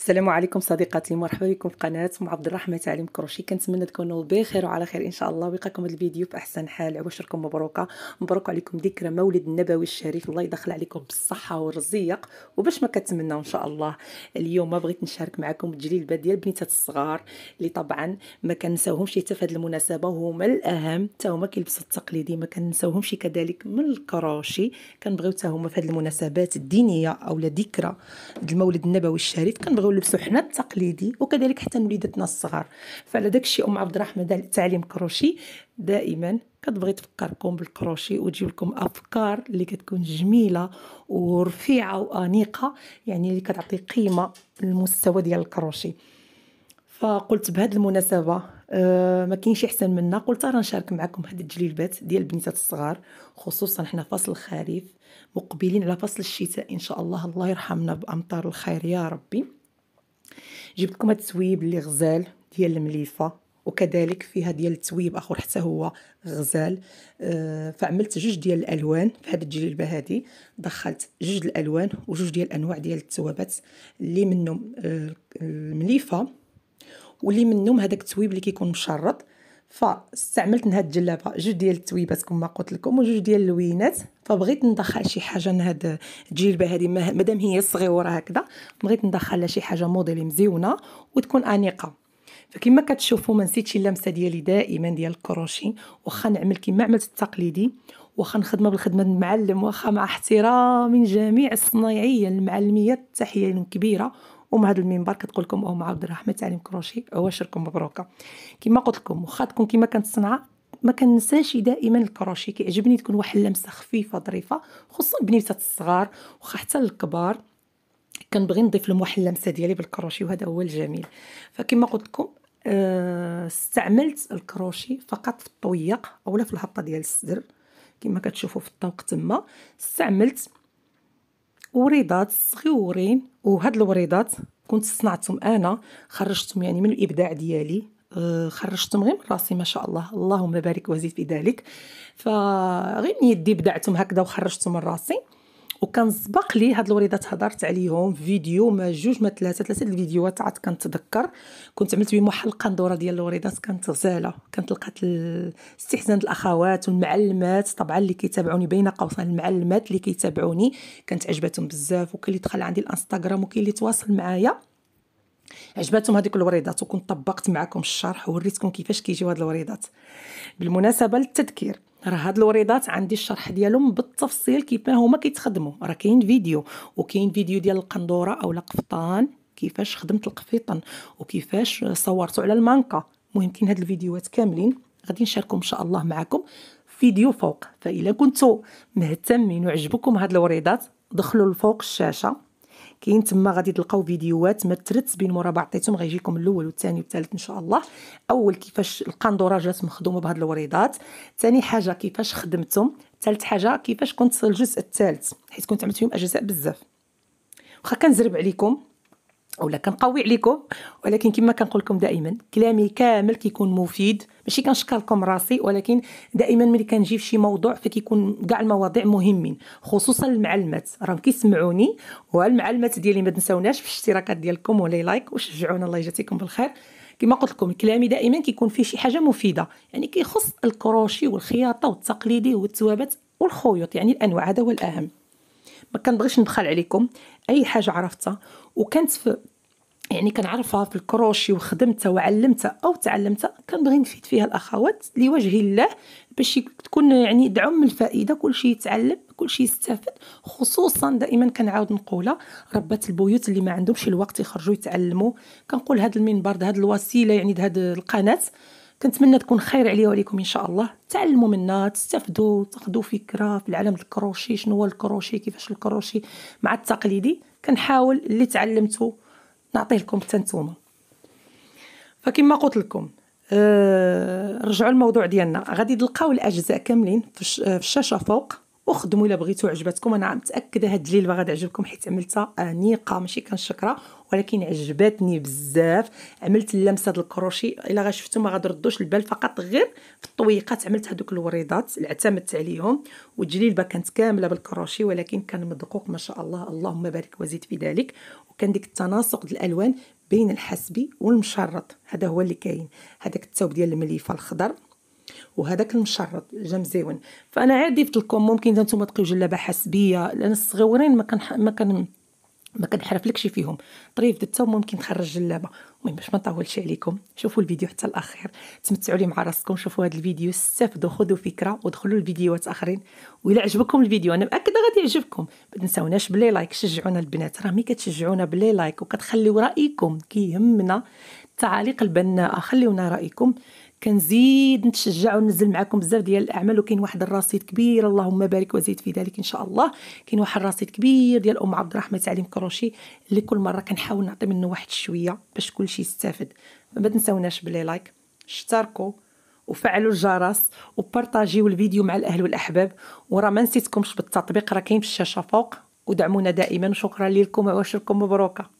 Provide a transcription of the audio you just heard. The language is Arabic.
السلام عليكم صديقاتي مرحبا بكم في قناه ام عبد الرحمن تعليم كروشي كنتمنى تكونوا بخير وعلى خير ان شاء الله ويلقاكم هذا الفيديو في احسن حال عواشركم مبروكه مبروك عليكم ذكرى مولد النبوي الشريف الله يدخل عليكم بالصحه والرزيق وباش ما كتمنى ان شاء الله اليوم ما بغيت نشارك معكم التجليبه ديال بنيتات الصغار اللي طبعا ما كنساوهمش حتى في هذه المناسبه هما الاهم حتى هما كيلبسوا التقليدي ما كنساوهمش كذلك من الكروشي كنبغيو حتى هما في هذه المناسبات الدينيه اولا ذكرى المولد النبوي الشريف كنبغيو نبقاو حنا التقليدي وكذلك حتى وليداتنا الصغار فعلى داكشي ام عبد الرحمن تعليم كروشي دائما كتبغي تفكركم بالكروشي وتجيب لكم افكار اللي كتكون جميله ورفيعه وانيقه يعني اللي كتعطي قيمه للمستوى ديال الكروشي فقلت بهذه المناسبه أه ما كاينش احسن منا قلت راه نشارك معكم هاد التجليبات ديال البنيتات الصغار خصوصا حنا فصل الخريف مقبلين على فصل الشتاء ان شاء الله الله يرحمنا بامطار الخير يا ربي جبت لكم هاد التويب اللي غزال ديال المليفه وكذلك فيها ديال التويب اخر حتى هو غزال آه، فعملت جوج ديال الالوان في هذه الجلبه هذه دخلت جوج الالوان وجوج ديال الانواع ديال التوابات اللي منهم آه، المليفه واللي منهم هذاك التويب اللي كيكون مشرط فاستعملت نهاد الجلابه جوج ديال التويبات كما قلت لكم وجوج ديال اللوينات فبغيت ندخل شي حاجه لهاد الجلبه هذه مادام هي صغيره هكذا بغيت ندخلها شي حاجه موديل مزيونه وتكون انيقه فكما كتشوفوا ما نسيتش اللمسه ديالي دائما ديال الكروشي واخا نعمل كما عملت التقليدي واخا نخدم بالخدمه المعلم واخا مع احترام من جميع الصنايعيه المعلميات تحيه كبيره ومع هذا المنبر كتقول لكم ام عبد الرحمن تعليم كروشي عواشركم مبروكه كما قلت لكم تكون كما كانت الصنعه ما كنساش دائما الكروشي كيعجبني تكون واحد اللمسه خفيفه ظريفه خصوصا بنيتات الصغار واخا حتى الكبار كنبغي نضيف لهم واحد اللمسه ديالي بالكروشي وهذا هو الجميل فكما قلت لكم آه، استعملت الكروشي فقط في الطويق اولا في الهبطه ديال الصدر كما كتشوفوا في الطوق تما استعملت وريضات صغيورين وهاد الوريضات كنت صنعتهم انا خرجتهم يعني من الابداع ديالي آه، خرجتهم غير من راسي ما شاء الله اللهم بارك وزيد في ذلك فغير من يدي بدعتهم هكذا وخرجتهم من راسي وكان سبق لي هاد الوريدات هضرت عليهم فيديو ما جوج ما ثلاثه ثلاثه الفيديوهات عاد كنتذكر كنت عملت بهم حلقه القندوره ديال الوريدات كانت غزاله كانت لقات استحسان الاخوات والمعلمات طبعا اللي كيتابعوني بين قوسين المعلمات اللي كيتابعوني كانت عجبتهم بزاف وكاين اللي دخل عندي الانستغرام وكاين اللي تواصل معايا عجبتهم هذيك الوريدات وكنت طبقت معكم الشرح ووريتكم كيفاش كيجيو هاد الوريدات بالمناسبه للتذكير راه هاد الوريضات عندي الشرح ديالهم بالتفصيل كيفاه هما كيتخدموا راه كاين فيديو وكاين فيديو ديال القندوره او القفطان كيفاش خدمت القفيطن وكيفاش صورته على المانكا مهم كاين هاد الفيديوهات كاملين غادي نشاركهم ان شاء الله معكم فيديو فوق فإلا كنتو مهتمين وعجبكم هاد الوريضات دخلوا لفوق الشاشه كاين تما غادي تلقاو فيديوهات مترتبين مورا بعض غيجيكم الاول والثاني والثالث ان شاء الله اول كيفاش القندوره جات مخدومه بهاد الوريضات ثاني حاجه كيفاش خدمتهم ثالث حاجه كيفاش كنت الجزء الثالث حيت كنت عملت فيهم اجزاء بزاف واخا كنزرب عليكم ولا كنقوي عليكم ولكن كما كنقول لكم دائما كلامي كامل كيكون مفيد ماشي كنشكر لكم راسي ولكن دائما ملي كنجي في شي موضوع فكيكون كاع المواضيع مهمين خصوصا المعلمات راهم كيسمعوني والمعلمات ديالي ما تنساوناش في الاشتراكات ديالكم ولي لايك وشجعونا الله يجازيكم بالخير كما قلت لكم كلامي دائما كيكون فيه شي حاجه مفيده يعني كيخص الكروشي والخياطه والتقليدي والتوابت والخيوط يعني الانواع هذا هو الاهم ما كنبغيش ندخل عليكم اي حاجه عرفتها وكانت في يعني كنعرفها في الكروشي وخدمتها وعلمتها او تعلمتها كنبغي نفيد فيها الاخوات لوجه الله باش تكون يعني دعم الفائده كلشي يتعلم كلشي يستافد خصوصا دائما كنعاود نقولها ربات البيوت اللي ما عندهمش الوقت يخرجوا يتعلموا كنقول هذا المنبر هذه الوسيله يعني هذه القناه كنتمنى تكون خير عليا وعليكم ان شاء الله تعلموا منها تستافدوا تاخذوا فكره في العالم الكروشي شنو هو الكروشي كيفاش الكروشي مع التقليدي كنحاول اللي تعلمته نعطيه لكم حتى نتوما فكما قلت لكم آه رجعوا الموضوع ديالنا غادي تلقاو الاجزاء كاملين في الشاشه فوق وخدموا الا بغيتو عجبتكم انا متاكده هاد الليلة غادي تعجبكم حيت عملتها انيقه آه، ماشي كنشكره ولكن عجبتني بزاف عملت اللمسه ديال الكروشي الا شفتو ما غتردوش البال فقط غير في الطويقات عملت هذوك الوريضات اللي اعتمدت عليهم والجليبه كانت كامله بالكروشي ولكن كان مدقوق ما شاء الله اللهم بارك وزيد في ذلك كان ديك التناسق ديال الالوان بين الحسبي والمشرط هذا هو اللي كاين هذاك الثوب ديال المليفه الخضر وهذاك المشرط جا مزيون فانا عاد ضفت لكم ممكن انتم تلقيو جلابه حسبيه لان الصغيورين ما كان ما كان ما كنحرفلكش فيهم طريف دتا ممكن تخرج جلابه المهم باش ما نطولش عليكم شوفوا الفيديو حتى الاخير تمتعوا لي مع راسكم شوفوا هذا الفيديو استافدوا خذوا فكره ودخلوا الفيديوهات اخرين وإلا عجبكم الفيديو انا مأكده غادي يعجبكم ما تنساوناش بلي لايك شجعونا البنات راه مي كتشجعونا بلي لايك وكتخليو رايكم كيهمنا التعاليق البناءه خليونا رايكم كنزيد نتشجع وننزل معكم بزاف ديال الاعمال وكاين واحد الرصيد كبير اللهم بارك وزيد في ذلك ان شاء الله كاين واحد الرصيد كبير ديال ام عبد الرحمن تعليم كروشي اللي كل مره كنحاول نعطي منه واحد شويه باش كلشي يستافد ما تنساوناش بلي لايك اشتركوا وفعلوا الجرس وبارطاجيو الفيديو مع الاهل والاحباب ورا ما نسيتكمش بالتطبيق راه كاين في الشاشه فوق ودعمونا دائما وشكرا لكم وعشركم مبروكه